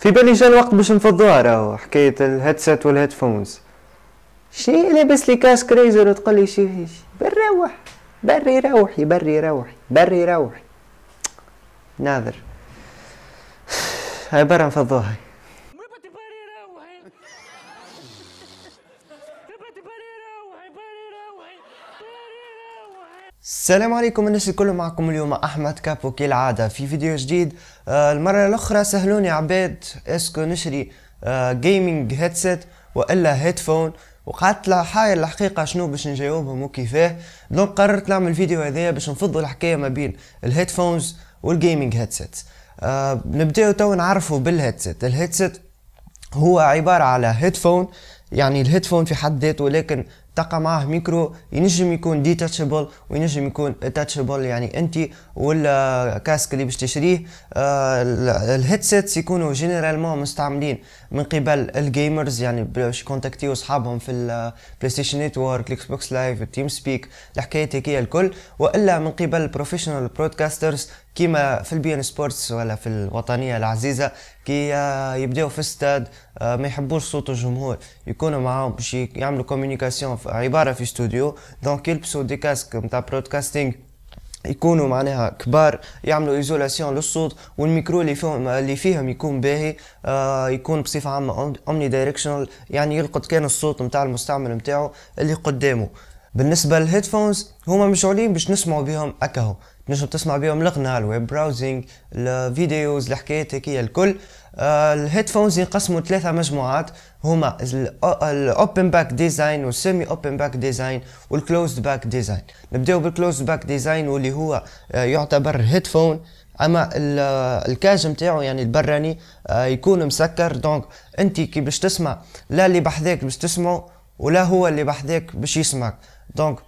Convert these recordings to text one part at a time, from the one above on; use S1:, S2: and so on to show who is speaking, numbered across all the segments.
S1: في بالي جا الوقت باش نفضوها راهو حكايه الهيدسيت والهيدفونز شي لابس لي كاس كريزر وتقول لي شي بنروح بري روحي بري روحي بري روحي ناظر هاي برا نفضوها السلام عليكم الناس الكل معكم اليوم احمد كابو كالعاده في فيديو جديد آه، المره الاخرى سهلوني عباد اسكو نشري جيمنج آه، هيدسيت والا هيدفون وقعدت حاير الحقيقة شنو باش نجاوبهم وكيفاه دونك قررت نعمل فيديو هذايا باش نفضوا الحكاية ما بين الهيدفونز والجيمنج هيدسيت نبداو تو نعرفوا بالهيدسيت الهيدسيت هو عبارة على هيدفون يعني الهيدفون في حد ذاته ولكن تلقى معاه ميكرو ينجم يكون دي تاتشبل وينجم يكون تاتشبل يعني انت ولا كاسك اللي باش تشريه آه الهيدسيتس يكونوا جينيرالمون مستعملين من قبل الجيمرز يعني باش كونتاكتيو اصحابهم في البلاي ستيشن نتورك الاكس بوكس لايف التيم سبيك الحكايات هيك الكل والا من قبل بروفيشنال برودكاسترز كيما في البي ان سبورتس ولا في الوطنيه العزيزه كي آه، يبداو في استاد آه، ما يحبوش صوت الجمهور يكونوا معاهم باش يعملوا كوميونيكاسيون عباره في استوديو دونك يلبسوا دي كاسك نتاع برودكاستينغ يكونوا معناها كبار يعملوا ايزولاسيون للصوت والميكرو اللي فيهم اللي فيهم يكون باهي آه، يكون بصفه عامه اومني دايركشنال يعني يلقط كان الصوت نتاع المستعمل نتاعو اللي قدامه بالنسبه للهيدفونز هما مشغولين باش نسمعوا بهم اكاهو تنجم تسمع بهم الغناء الويب براوزينغ الفيديوز الحكايات هكيا الكل آه، الهيدفونز ينقسموا ثلاثه مجموعات هما الاوبن باك ديزاين والسيمي اوبن باك ديزاين والكلوزد باك ديزاين نبداو بالكلوزد باك ديزاين واللي هو آه، يعتبر هيدفون اما آه، الكاج نتاعو يعني البراني يكون مسكر دونك انت كي باش تسمع لا اللي بحذاك باش تسمعه ولا هو اللي بحذاك باش يسمعك دونك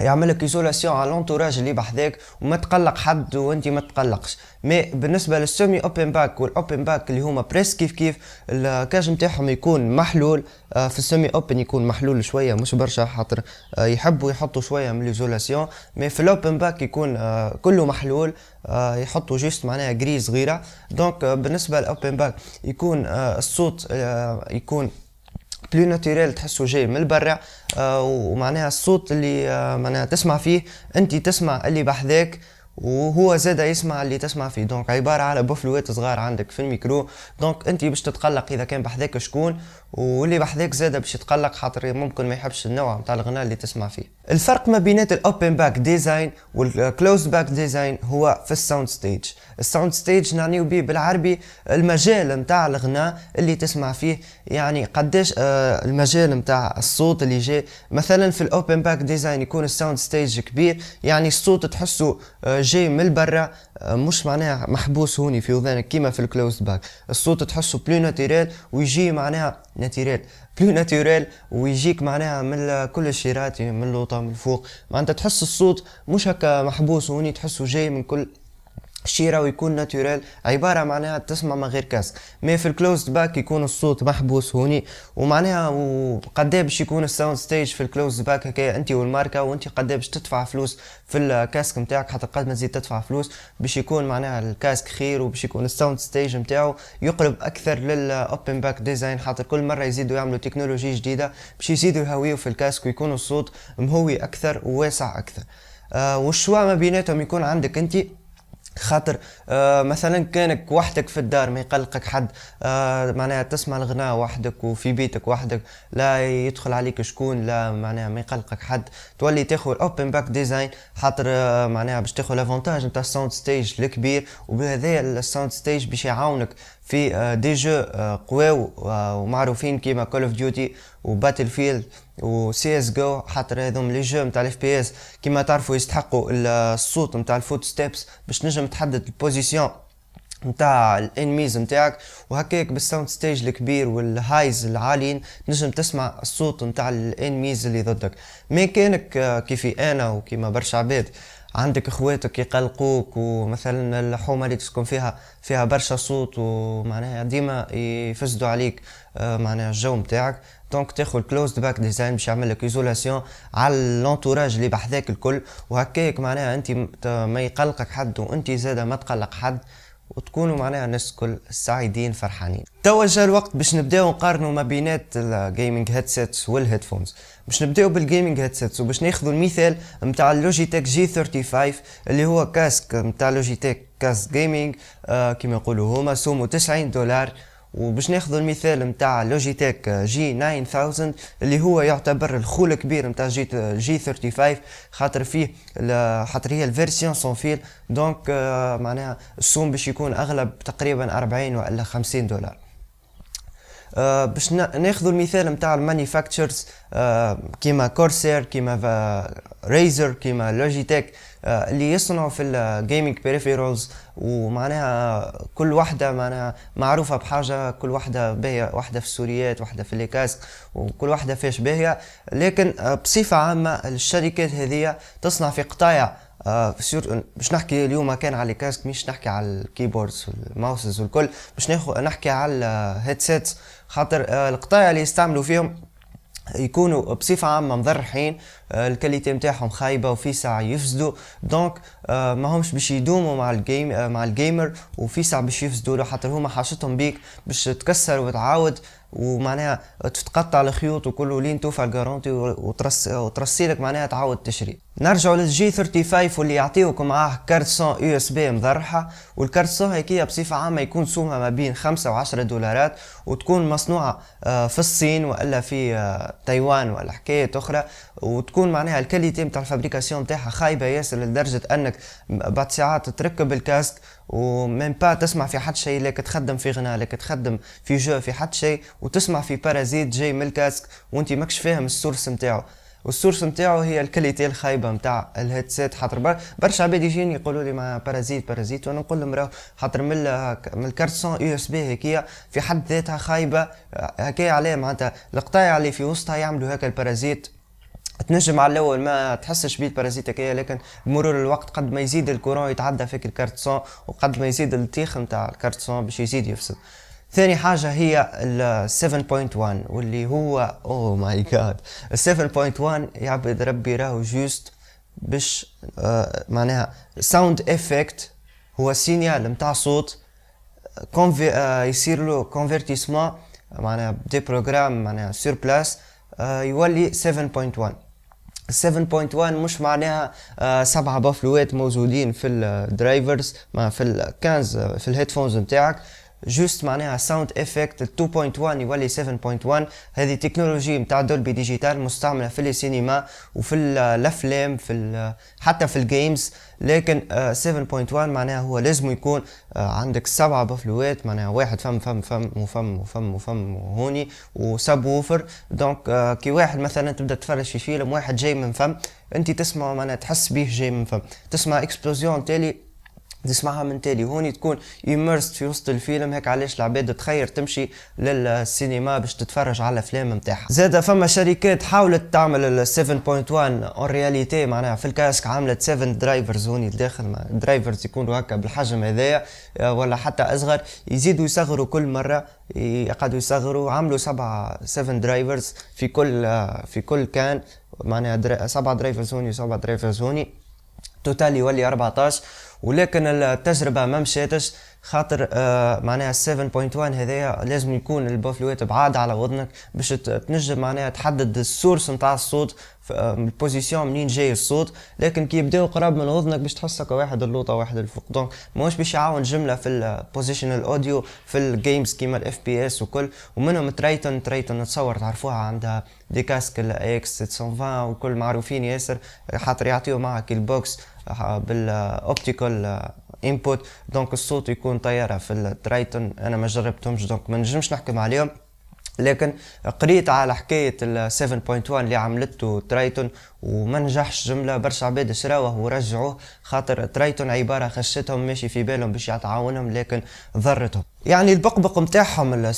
S1: يعمل لك ايزولاسيون على لونتوراج اللي بحذاك وما تقلق حد وانت ما تقلقش مي بالنسبه للسومي اوبن باك والاوبن باك اللي هما بريس كيف كيف الكاج نتاعهم يكون محلول آه، في السومي اوبن يكون محلول شويه مش برشا خاطر آه، يحبوا يحطوا شويه من ليزولاسيون مي في الاوبن باك يكون آه، كله محلول يحطوا جيست معناها جري صغيره دونك بالنسبه للاوبن باك يكون الصوت يكون بلو ناتوريل تحسه جاي من برا آه، ومعناها الصوت اللي آه، معناها تسمع فيه انت تسمع اللي بحذاك وهو زاد يسمع اللي تسمع فيه دونك عبارة على بوفلوات صغار عندك في الميكرو دونك انت باش تتقلق اذا كان بحذاك شكون واللي بحذاك زاد باش يتقلق خاطر ممكن ما يحبش النوع نتاع الغناء اللي تسمع فيه الفرق ما بينات الاوبن باك ديزاين والكلوز باك ديزاين هو في الساوند ستيج الساوند ستيج نعنيو به بالعربي المجال نتاع الغناء اللي تسمع فيه يعني قداش آه، المجال نتاع الصوت اللي جاي مثلا في الاوبن باك ديزاين يكون الساوند ستيج كبير يعني الصوت تحسه آه، جاي من برا آه، مش معناها محبوس هوني في وذانك كيما في الكلوز باك الصوت تحسه بلو ناتيرال ويجي معناها ناتيرال بلو ناتيرال ويجيك معناها من كل الشيرات يعني من اللوطه من الفوق معناتها تحس الصوت مش هكا محبوس هوني تحسه جاي من كل شيرة ويكون ناتورال عبارة معناها تسمع من غير كاسك مي في الكلوزد باك يكون الصوت محبوس هوني ومعناها وقد باش يكون الساوند ستيج في الكلوزد باك هكايا انت والماركة وانت قد باش تدفع فلوس في الكاسك نتاعك حتى قد ما تزيد تدفع فلوس باش يكون معناها الكاسك خير وباش يكون الساوند ستيج نتاعو يقرب اكثر للاوبن باك ديزاين حتى كل مرة يزيدوا يعملوا تكنولوجي جديدة باش يزيدوا يهويوا في الكاسك ويكون الصوت مهوي اكثر وواسع اكثر آه والشوا ما بيناتهم يكون عندك انت خاطر آه مثلا كانك وحدك في الدار ما يقلقك حد آه معناها تسمع الغناء وحدك وفي بيتك وحدك لا يدخل عليك شكون لا معناها ما يقلقك حد تولي تاخذ الاوبن باك ديزاين خاطر آه معناها باش تاخذ لافونتاج نتاع الساوند ستيج الكبير وبهذا الساوند ستيج باش يعاونك في دي آه، جو آه، قواو آه، ومعروفين كيما كول اوف ديوتي وباتل فيلد و سي اس جو خاطر هذوم لي جو نتاع الاف بي اس كيما تعرفوا يستحقوا الصوت نتاع الفوت ستيبس باش نجم تحدد البوزيسيون نتاع الانميز نتاعك وهكاك بالساوند ستيج الكبير والهايز العاليين نجم تسمع الصوت نتاع الانميز اللي ضدك مي كانك كيفي انا وكيما برشا عباد عندك اخواتك يقلقوك ومثلا الحومه اللي تسكن فيها فيها برشا صوت ومعناها ديما يفسدوا عليك آه، معناها الجو نتاعك دونك تاخذ كلوز باك ديزاين باش يعمل لك ايزولاسيون على لونتوراج اللي بحذاك الكل وهكاك معناها انت ما يقلقك حد وانت زاده ما تقلق حد وتكونوا معناها الناس الكل سعيدين فرحانين توا جا الوقت باش نبداو نقارنوا ما بينات الجيمنج هيدسيتس والهيدفونز باش نبداو بالجيمنج هيدسيتس وباش ناخذ المثال نتاع اللوجيتك جي 35 اللي هو كاسك نتاع لوجيتك كاسك جيمنج آه كما يقولوا هما سومو 90 دولار وباش ناخذ المثال نتاع لوجيتك جي 9000 اللي هو يعتبر الخول الكبير نتاع جي جي 35 خاطر فيه خاطر هي الفيرسيون سون فيل دونك آه معناها السوم باش يكون اغلب تقريبا 40 والا 50 دولار آه، باش ناخذ المثال نتاع المانيفاكتشرز آه، كيما كورسير كيما ريزر كيما لوجيتيك آه، اللي يصنعوا في الجيمنج بيريفيرالز ومعناها كل وحده معناها معروفه بحاجه كل وحده باهيه وحده في السوريات وحده في الكاسك وكل وحده فيش باهيه لكن بصفه عامه الشركات هذه تصنع في قطايع آه مش نحكي اليوم كان على الكاسك مش نحكي على الكيبوردز والماوسز والكل مش ناخو نحكي على الهيدسيتس خاطر آه القطايع اللي يستعملوا فيهم يكونوا بصفة عامة مضرحين آه الكاليتي نتاعهم خايبة وفي ساعة يفسدوا دونك آه ما همش باش يدوموا مع الجيم آه مع الجيمر وفي ساعة باش يفسدوا له خاطر هما حاجتهم بيك باش تكسر وتعاود ومعناها تتقطع الخيوط وكله لين توفى الجارونتي وترس وترسي لك معناها تعاود تشري نرجع للجي 35 واللي يعطيوك معاه كارت سون يو اس بي مضرحه والكارت سون هيكيه بصفه عامه يكون سومها ما بين 5 و 10 دولارات وتكون مصنوعه آه، في الصين والا في آه، تايوان ولا حكايه اخرى وتكون معناها الكاليتي نتاع الفابريكاسيون نتاعها خايبه ياسر لدرجه انك بعد ساعات تركب الكاسك وميم با تسمع في حد شيء لك تخدم في غناء لك تخدم في جو في حد شيء وتسمع في بارازيت جاي من الكاسك وانت ماكش فاهم السورس نتاعو والسورس نتاعو هي الكاليتي الخايبه نتاع الهيدسيت خاطر بر... برشا عباد يجيني يقولوا لي ما بارازيت بارازيت وانا نقول لهم راهو خاطر من من الكارتسون يو اس بي هكيا في حد ذاتها خايبه هكايا عليه معناتها القطايع اللي في وسطها يعملوا هكا البارازيت تنجم على الاول ما تحسش بيه البارازيت هكايا لكن بمرور الوقت قد ما يزيد الكورون يتعدى فيك الكارتسون وقد ما يزيد التيخ نتاع الكارتسون باش يزيد يفسد ثاني حاجة هي ال 7.1 واللي هو اوه ماي جاد ال 7.1 يا عبد ربي راهو جوست باش آه معناها ساوند افكت هو سينيال نتاع صوت كونفي آه يصير له كونفيرتيسمون معناها دي بروغرام معناها سور بلاس آه يولي 7.1 7.1 مش معناها آه، سبعة بافلوات موجودين في الدرايفرز في ال في الهيدفونز نتاعك جوست معناها ساوند افكت 2.1 يولي 7.1 هذه تكنولوجي نتاع دولبي ديجيتال مستعمله في السينما وفي الافلام في حتى في الجيمز لكن 7.1 آه، معناها هو لازم يكون آه، عندك سبعة بفلوات معناها واحد فم فم فم وفم وفم وفم وهوني وسب ووفر دونك آه، كي واحد مثلا تبدا تتفرج في فيلم واحد جاي من فم انت تسمع معناها تحس بيه جاي من فم تسمع اكسبلوزيون تالي تسمعها من تالي هوني تكون ايمرست في وسط الفيلم هيك علاش العباد تخير تمشي للسينما باش تتفرج على الافلام نتاعها زاد فما شركات حاولت تعمل 7.1 اون رياليتي معناها في الكاسك عملت 7 درايفرز هوني الداخل درايفرز يكونوا هكا بالحجم هذايا آه، ولا حتى اصغر يزيدوا يصغروا كل مره يقعدوا يصغروا عملوا سبعة 7 درايفرز في كل آه، في كل كان معناها سبعة درايفرز هوني وسبعة درايفرز هوني توتال يولي 14 ولكن التجربه ما مشاتش خاطر آه، معناها 7.1 هذايا لازم يكون البوفلوات بعاد على ودنك باش تنجم معناها تحدد السورس نتاع الصوت آه، البوزيسيون منين جاي الصوت لكن كي يبداو قراب من اذنك باش تحس هكا واحد اللوطه واحد الفوق دونك ماهوش باش يعاون جمله في البوزيشنال اوديو آه، في الجيمز كيما الاف بي اس وكل ومنهم تريتون تريتون نتصور تعرفوها عندها دي كاسك الاكس 720 وكل معروفين ياسر خاطر يعطيو معك البوكس بالاوبتيكال انبوت دونك الصوت يكون طياره في الترايتون انا ما جربتهمش دونك ما نجمش نحكم عليهم لكن قريت على حكايه ال 7.1 اللي عملته ترايتون وما نجحش جمله برشا عباد شراوه ورجعوه خاطر تريتون عباره خشتهم ماشي في بالهم باش يتعاونهم لكن ضرتهم يعني البقبق نتاعهم ال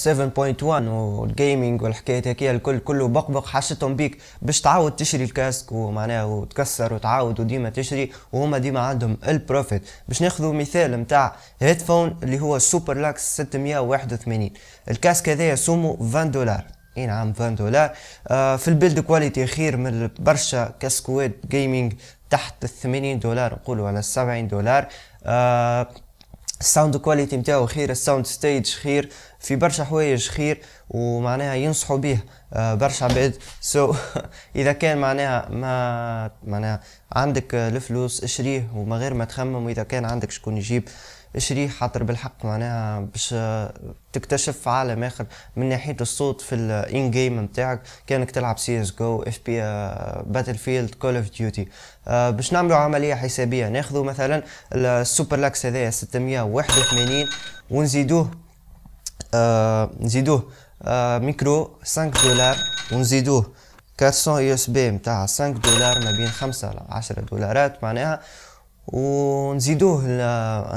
S1: 7.1 والجيمنج والحكايات هكا الكل كله بقبق حاشتهم بيك باش تعاود تشري الكاسك ومعناها وتكسر وتعاود وديما تشري وهما ديما عندهم البروفيت باش ناخذوا مثال نتاع هيدفون اللي هو سوبر لاكس 681 الكاسك هذايا سومو 20 دولار اي نعم 20 دولار آه، في البيلد كواليتي خير من برشا كاسكواد جيمنج تحت ال 80 دولار نقولوا على 70 دولار الساوند كواليتي نتاعو خير الساوند ستيج خير في برشا حوايج خير ومعناها ينصحوا به آه، برشا عباد سو so, اذا كان معناها ما معناها عندك الفلوس اشريه وما غير ما تخمم واذا كان عندك شكون يجيب شري تضرب بالحق معناها باش تكتشف عالم اخر من ناحيه الصوت في الان جيم نتاعك كانك تلعب سي اس جو اف بي باتل فيلد كول اوف ديوتي باش نعملوا عمليه حسابيه ناخذوا مثلا السوبر لاكس هذايا 681 ونزيدوه آه نزيدوه آه ميكرو 5 دولار ونزيدوه كارسون يو اس بي نتاع 5 دولار ما بين 5 ل 10 دولارات معناها ونزيدوه ل...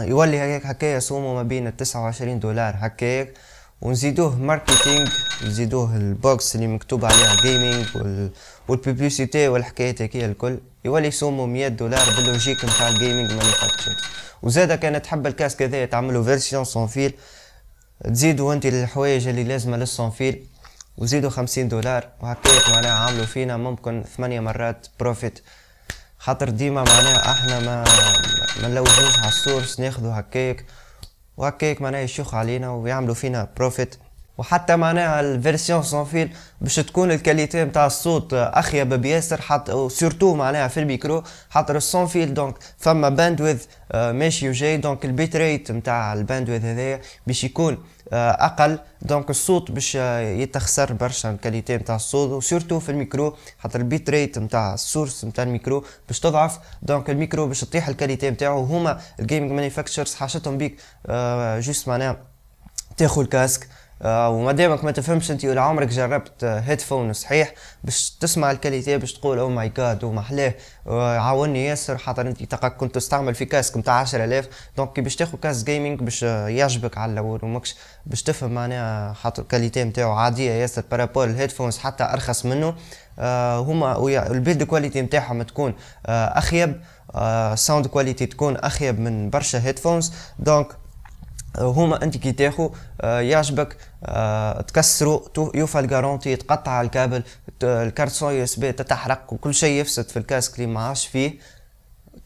S1: يولي هيك هكايا سومو ما بين التسعة وعشرين دولار هكاك ونزيدوه ماركتينج نزيدوه البوكس اللي مكتوب عليها جيمنج وال... والببليسيتي والحكايات هكايا الكل يولي سومو مية دولار باللوجيك نتاع الجيمنج مانيفاكتشر وزادا كانت تحب الكاسك كذا تعملو فيرسيون فيل تزيدو انت الحوايج اللي لازمه فيل وزيدوا خمسين دولار وهكاك معناها عملوا فينا ممكن ثمانية مرات بروفيت خاطر ديما معناها احنا ما ما نلوجوش على السورس ناخذوا هكاك وهكاك معناها يشوخ علينا ويعملوا فينا بروفيت وحتى معناها الفيرسيون سون فيل باش تكون الكاليتي نتاع الصوت اخيب بياسر حتى سورتو معناها في الميكرو خاطر السون فيل دونك فما باندويث آه، ماشي وجاي دونك البيت ريت نتاع الباندويث هذايا باش يكون آه، اقل دونك الصوت باش آه، يتخسر برشا الكاليتي نتاع الصوت وسورتو في الميكرو خاطر البيت ريت نتاع السورس نتاع الميكرو باش تضعف دونك الميكرو باش تطيح الكاليتي نتاعو هما الجيمنج مانيفاكتشرز حاشتهم بيك جوست معناها تاخذ الكاسك آه، وما دامك ما تفهمش انت ولا عمرك جربت هيدفون آه، صحيح باش تسمع الكاليتي باش تقول او ماي جاد وما احلاه عاوني ياسر خاطر انت كنت تستعمل في كاسك نتاع 10000 دونك باش تاخذ كاس جيمنج باش آه، يعجبك على الاول وماكش باش تفهم معناها خاطر الكاليتي نتاعو عاديه ياسر بارابول الهيدفونز حتى ارخص منه هما البيلد كواليتي نتاعهم تكون اخيب ساوند كواليتي تكون اخيب من برشا هيدفونز دونك هما انت كي تاخو آه، يعجبك آه، تكسرو يوفى الجارونتي تقطع الكابل الكارتسون يو اس بي تتحرق وكل شيء يفسد في الكاسك اللي ما عادش فيه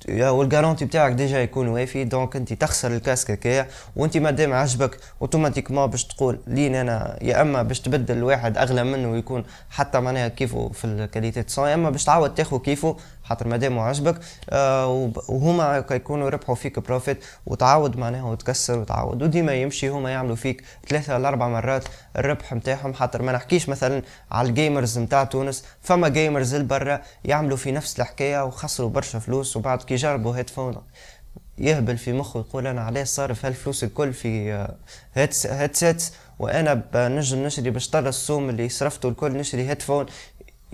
S1: والجارونتي بتاعك ديجا يكون وافي دونك انت تخسر الكاسك هكايا وانت مادام عجبك اوتوماتيكمون باش تقول لين انا يا اما باش تبدل واحد اغلى منه ويكون حتى معناها كيفه في الكاليتي سون يا اما باش تعاود تاخو كيفه خاطر مادام عجبك آه، وهما كيكونوا ربحوا فيك بروفيت وتعاود معناها وتكسر وتعاود وديما يمشي هما يعملوا فيك ثلاثة لاربع مرات الربح نتاعهم خاطر ما نحكيش مثلا على الجيمرز نتاع تونس فما جيمرز البرا يعملوا في نفس الحكاية وخسروا برشا فلوس وبعد كي جربوا هيدفون يهبل في مخه يقول انا علاش صارف هالفلوس الكل في هيدسيتس آه، وانا نجم نشري بشطر السوم اللي صرفته الكل نشري هيدفون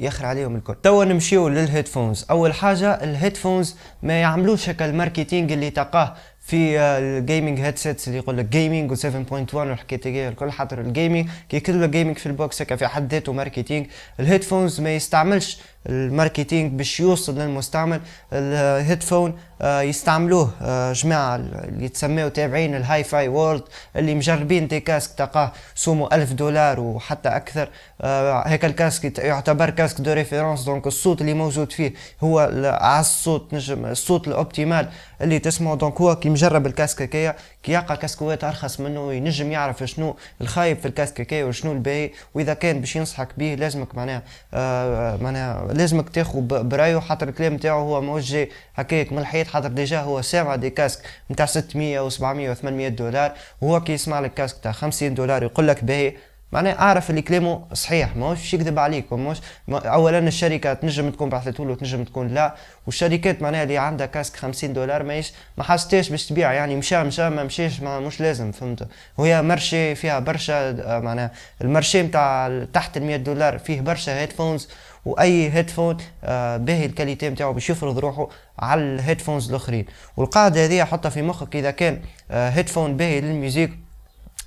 S1: يخر عليهم الكل توا نمشيو للهيدفونز اول حاجه الهيدفونز ما يعملوش هكا الماركتينغ اللي تلقاه في الجيمنج هيدسيتس اللي يقول لك جيمنج و 7.1 والحكايات هي الكل خاطر الجيمنج كي يكتب لك جيمنج في البوكس هكا في حد ذاته ماركتينغ الهيدفونز ما يستعملش الماركتينج باش يوصل للمستعمل الهيدفون آه، يستعملوه آه، جماعة اللي تسميو تابعين الهاي فاي وورلد اللي مجربين دي كاسك تلقاه سومو ألف دولار وحتى أكثر آه، هيك الكاسك يعتبر كاسك دو ريفيرونس دونك الصوت اللي موجود فيه هو اعز صوت نجم الصوت الأوبتيمال اللي تسمعه دونك هو كي مجرب الكاسك هكايا كي يلقى كاسكوات ارخص منه ينجم يعرف شنو الخايب في الكاسك كي وشنو الباهي واذا كان باش ينصحك به لازمك معناها آه معناها لازمك تاخو برايو خاطر الكلام نتاعو هو موجه جاي هكاك من الحيط خاطر ديجا هو سامع دي كاسك نتاع 600 و700 و800 دولار وهو كي يسمع لك كاسك تاع 50 دولار يقول لك باهي معناها اعرف اللي كلامه صحيح ماهوش يكذب عليك ماهوش اولا الشركه تنجم تكون بعثت له تنجم تكون لا والشركات معناها اللي عندها كاسك 50 دولار ماهيش ما حاستهاش باش تبيع يعني مشى مشى ما مشاش ما مش لازم فهمت وهي مرشي فيها برشا آه، معناها المرشي نتاع تحت ال 100 دولار فيه برشا هيدفونز واي هيدفون آه باهي الكاليتي نتاعو باش يفرض روحو على الهيدفونز الاخرين والقاعده هذه حطها في مخك اذا كان آه هيدفون باهي للميوزيك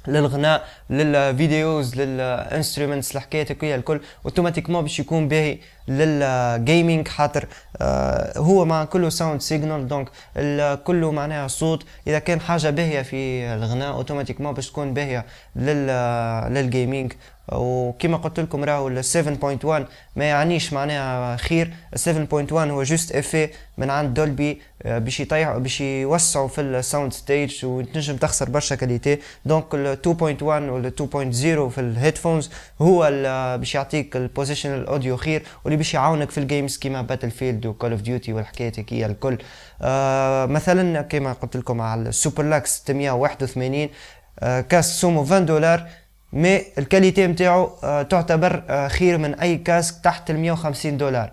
S1: للغناء للفيديوز للانسترومنتس اللي حكايتك الكل اوتوماتيكمون باش يكون باهي للجيمنج خاطر آه هو مع كله ساوند سيجنال دونك كله معناها صوت اذا كان حاجه باهيه في الغناء اوتوماتيكمون باش تكون باهيه للجيمنج آه، وكما قلت لكم راهو 7.1 ما يعنيش معناها خير 7.1 هو جوست افي من عند دولبي آه، باش يطيح باش يوسعوا في الساوند ستيج وتنجم تخسر برشا كاليتي دونك 2.1 ولا 2.0 في الهيدفونز هو آه، باش يعطيك البوزيشن اوديو خير واللي باش يعاونك في الجيمز كيما باتل فيلد وكول اوف ديوتي والحكايات هي الكل آه مثلا كيما قلت لكم على السوبر لاكس 681 كاس سومو 20 دولار مي الكاليتي نتاعو آه، تعتبر آه، خير من اي كاسك تحت ال 150 دولار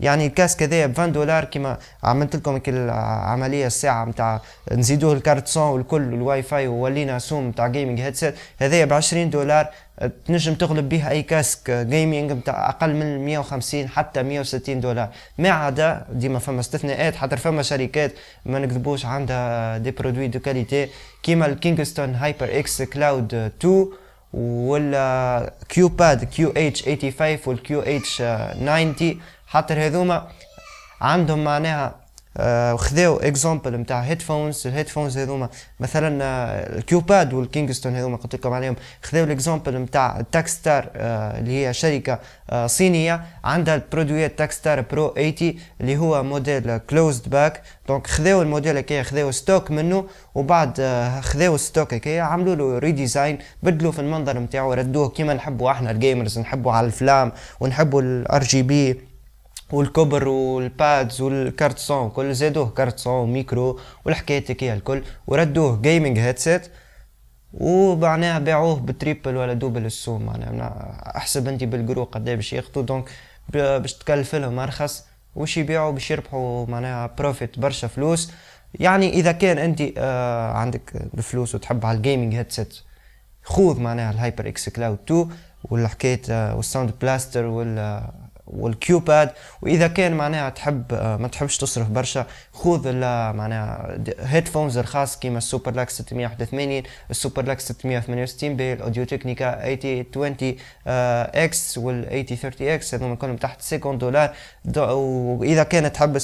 S1: يعني الكاسك هذايا ب 20 دولار كيما عملت لكم العمليه الساعه نتاع نزيدوه الكارت سون والكل والواي فاي وولينا سوم نتاع جيمنج هيدسيت هذايا ب 20 دولار آه، تنجم تغلب بها اي كاسك جيمنج نتاع اقل من 150 حتى 160 دولار ما عدا ديما فما استثناءات حتى فما شركات ما نكذبوش عندها دي برودوي دو كاليتي كيما الكينغستون هايبر اكس كلاود 2 ولا كيو باد كيو اتش 85 والكيو اتش 90 خاطر هذوما عندهم معناها آه، وخذوا اكزامبل نتاع هيدفونز الهيدفونز هذوما مثلا آه، الكيوباد والكينغستون هذوما قلت لكم عليهم خذاو الاكزامبل نتاع تاكستار اللي هي شركه آه، صينيه عندها البرودوي تاكستار برو 80 اللي هو موديل كلوزد باك دونك خذاو الموديل هكايا خذاو ستوك منه وبعد خذاو ستوك هكايا عملوا له ريديزاين بدلوا في المنظر نتاعو ردوه كيما نحبوا احنا الجيمرز نحبوا على الفلام ونحبوا الار جي بي والكبر والبادز والكارتسون كل زادوه كارتسون وميكرو والحكايات هكايا الكل وردوه جيمنج هيدسيت ومعناها باعوه بتريبل ولا دوبل السوم معناها احسب انت بالجرو قد باش ياخذوا دونك باش تكلف لهم ارخص وش يبيعوا باش يربحوا معناها بروفيت برشا فلوس يعني اذا كان انت آه عندك الفلوس وتحب على الجيمنج هيدسيت خوذ معناها الهايبر اكس كلاود 2 والحكايه آه، والساوند بلاستر وال والكيوباد واذا كان معناها تحب ما تحبش تصرف برشا خذ معناها هيدفونز الخاص كيما السوبر لاكس 681 السوبر لاكس 668 بي الاوديو تكنيكا 8020 اكس وال 8030 اكس هذوما كلهم تحت 50 دولار واذا كانت تحب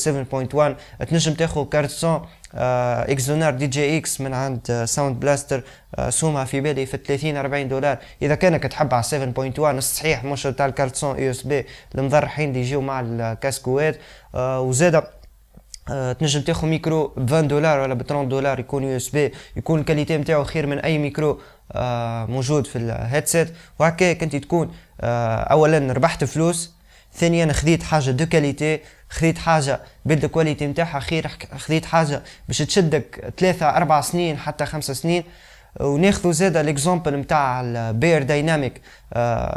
S1: 7.1 تنجم تاخذ كارت سون آه، اكزونار دي جي اكس من عند آه، ساوند بلاستر آه، سومها في بالي في 30 40 دولار اذا كانك تحب على 7.1 الصحيح مش تاع الكارتسون يو اس بي المضرحين اللي يجيو مع الكاسكوات وزاد تنجم تاخذ ميكرو ب 20 دولار ولا ب 30 دولار يكون يو اس بي يكون الكاليتي نتاعو خير من اي ميكرو موجود في الهيدسيت وهكاك انت تكون اولا ربحت فلوس ثانيا خذيت حاجه دو كاليتي خذيت حاجه بالدو كواليتي نتاعها خير خذيت حاجه باش تشدك ثلاثة أربع سنين حتى خمسة سنين وناخذوا زاده ليكزومبل نتاع البير دايناميك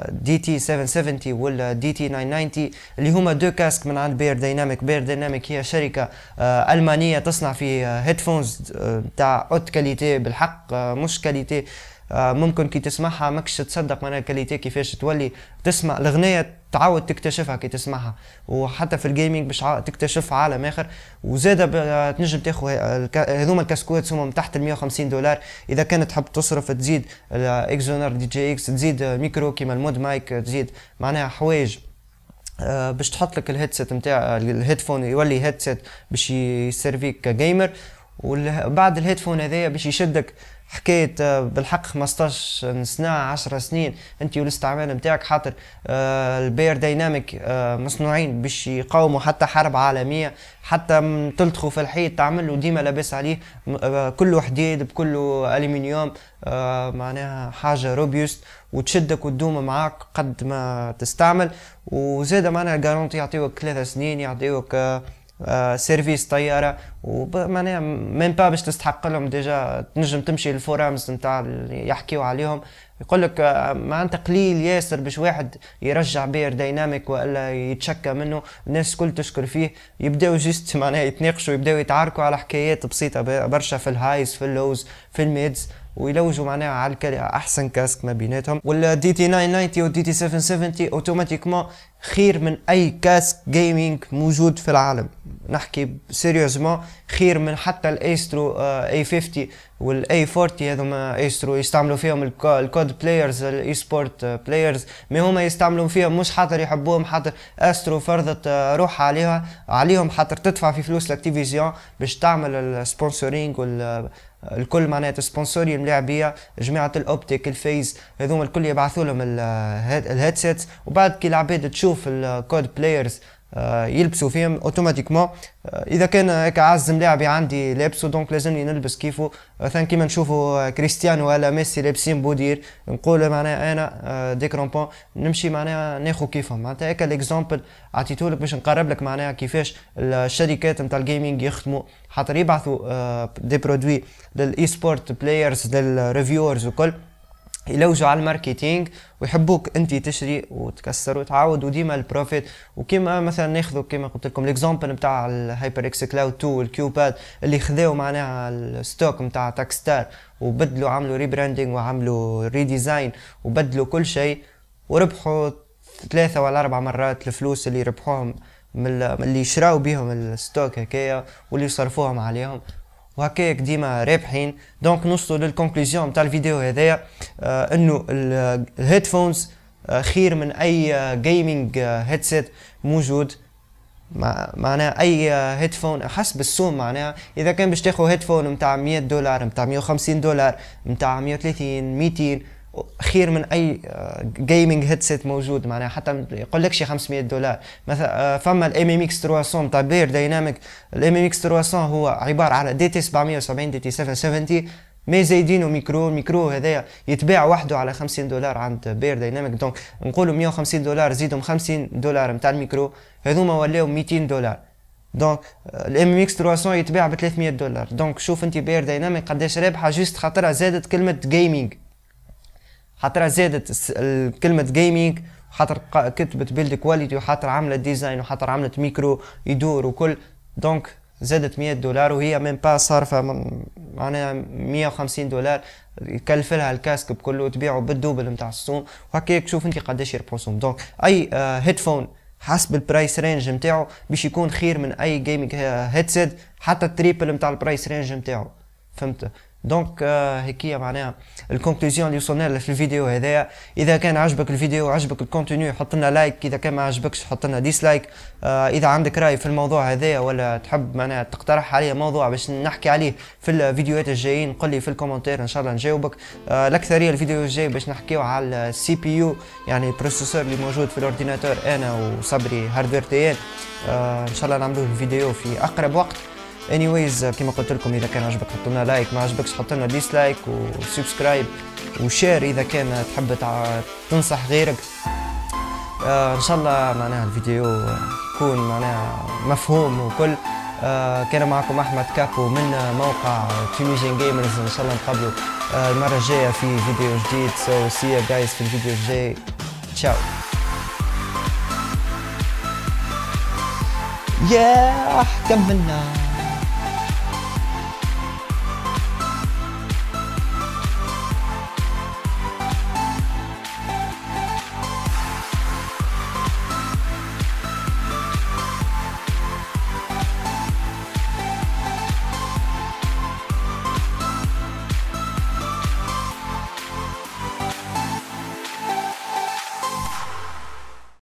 S1: دي تي 770 ولا دي تي 990 اللي هما دو كاسك من عند بير دايناميك بير دايناميك هي شركه uh, المانيه تصنع في هيدفونز نتاع اوت كاليتي بالحق uh, مش كاليتي uh, آه، ممكن كي تسمعها ماكش تصدق معناها كاليتي كيفاش تولي تسمع الاغنيه تعاود تكتشفها كي تسمعها وحتى في الجيمنج باش تكتشف عالم اخر وزاده آه، تنجم تاخذ آه، هذوما الكاسكوات هما من تحت ال 150 دولار اذا كانت تحب تصرف تزيد اكزونر دي جي اكس تزيد ميكرو كيما المود مايك تزيد معناها حوايج باش تحط لك الهيدسيت نتاع الهيدفون يولي هيدسيت باش يسيرفيك كجيمر وبعد الهيدفون هذايا باش يشدك حكايه آه، بالحق 15 سنه 10 سنين انت والاستعمال نتاعك خاطر آه، البير دايناميك آه، مصنوعين باش يقاوموا حتى حرب عالميه حتى تلتخوا في الحيط تعملوا ديما لاباس عليه كله حديد بكله الومنيوم معناها حاجه روبيوست وتشدك وتدوم معاك قد ما تستعمل وزاد معناها جارونتي يعطيوك ثلاثة سنين يعطيوك سيرفيس طياره ومعناها ميم با باش تستحق لهم ديجا تنجم تمشي للفورامز نتاع اللي يحكيو عليهم يقول لك آه، معناتها قليل ياسر باش واحد يرجع بير دايناميك والا يتشكى منه الناس الكل تشكر فيه يبداو جيست معناها يتناقشوا يبداو يتعاركوا على حكايات بسيطه برشا في الهايز في اللوز في الميدز ويلوجوا معناها على احسن كاسك ما بيناتهم ولا دي تي 990 ودي تي 770 اوتوماتيكمون خير من اي كاسك جيمنج موجود في العالم نحكي سيريوزمون خير من حتى الايسترو اي 50 والاي 40 هذوما ايسترو يستعملوا فيهم الكود بلايرز الاي سبورت بلايرز مي هما يستعملوا فيهم مش خاطر يحبوهم خاطر استرو فرضت آه، روحها عليها عليهم خاطر تدفع في فلوس للتلفزيون باش تعمل السبونسورينغ وال الكل معناتها سبونسوري الملاعبيه جماعه الاوبتيك الفيز هذوما الكل يبعثوا لهم الهيدسيتس وبعد كي العباد تشوف الكود بلايرز آه، يلبسوا فيهم اوتوماتيكمون آه، اذا كان هيك عازم لاعبي عندي لابسه دونك لازمني نلبس كيفو مثلا كيما نشوفوا آه، كريستيانو ولا ميسي لابسين بودير نقول معناها انا دي كرومبون نمشي معناها ناخذ كيفهم معناتها هيك ليكزامبل عطيته لك باش نقرب لك معناها كيفاش الشركات نتاع الجيمنج يخدموا خاطر يبعثوا دي برودوي للاي سبورت بلايرز للريفيورز وكل يلوجوا على الماركتينغ ويحبوك انت تشري وتكسر وتعاود وديما البروفيت وكيما مثلا ناخذوا كيما قلت لكم ليكزومبل نتاع الهايبر اكس كلاود 2 والكيوباد اللي خذاو معناها الستوك نتاع تاكستار وبدلوا عملوا ريبراندينغ وعملوا ريديزاين وبدلوا كل شيء وربحوا ثلاثة ولا أربع مرات الفلوس اللي ربحوهم من اللي شراو بيهم الستوك هكايا واللي صرفوهم عليهم وهكاك ديما رابحين دونك نوصلوا للكونكلوزيون نتاع الفيديو هذايا آه انه الهيدفونز آه خير من اي جيمنج آه، هيدسيت آه، موجود معناها اي هيدفون آه، حسب السوم معناها اذا كان باش تاخذ هيدفون نتاع 100 دولار نتاع 150 دولار نتاع 130 200 خير من اي جيمنج آه، هيدسيت موجود معناها حتى يقول لك شي 500 دولار مثلا آه، فما الام ام اكس 300 تاع بير دايناميك الام ام اكس 300 هو عباره على دي تي 770 دي تي 770 مي زايدينو ميكرو ميكرو هذايا يتباع وحده على 50 دولار عند بير دايناميك دونك نقولوا 150 دولار زيدهم 50 دولار نتاع الميكرو هذوما ولاو 200 دولار دونك الام ام اكس 300 يتباع ب 300 دولار دونك شوف انت بير دايناميك قداش رابحه جوست خاطرها زادت كلمه جيمنج خاطر زادت كلمه جيمنج خاطر كتبت بيلد كواليتي وخاطر عملت ديزاين وخاطر عملت ميكرو يدور وكل دونك زادت 100 دولار وهي من با صارفة من معناها 150 دولار يكلف لها الكاسك بكله وتبيعه بالدوبل نتاع السوم وهكاك شوف انت قداش يربحوسهم دونك اي هيدفون آه، حسب البرايس رينج نتاعو باش يكون خير من اي جيمنج هيدسيت آه، حتى التريبل نتاع البرايس رينج نتاعو فهمت دونك euh, هيكيا معناها الكونكلوزيون اللي وصلنا لها في الفيديو هذايا اذا كان عجبك الفيديو عجبك الكونتينيو حط لنا لايك اذا كان ما عجبكش حط لنا ديسلايك آه، اذا عندك راي في الموضوع هذايا ولا تحب معناها تقترح عليا موضوع باش نحكي عليه في الفيديوهات الجايين قل لي في الكومنتير ان شاء الله نجاوبك آه، الاكثريه الفيديو الجاي باش نحكيو على السي بي يو يعني البروسيسور اللي موجود في الاورديناتور انا وصبري هاردوير تي آه، ان شاء الله نعملوه الفيديو في اقرب وقت anyways uh, كما قلت لكم اذا كان عجبك حط لنا لايك ما عجبكش حط لنا ديسلايك وسبسكرايب وشير اذا كان تحب تنصح غيرك آه ان شاء الله معناها الفيديو يكون معناها مفهوم وكل آه كان معكم احمد كابو من موقع تيميجين جيمرز ان شاء الله نقابلوا آه المره الجايه في فيديو جديد سو سي جايز في الفيديو الجاي تشاو ياه كملنا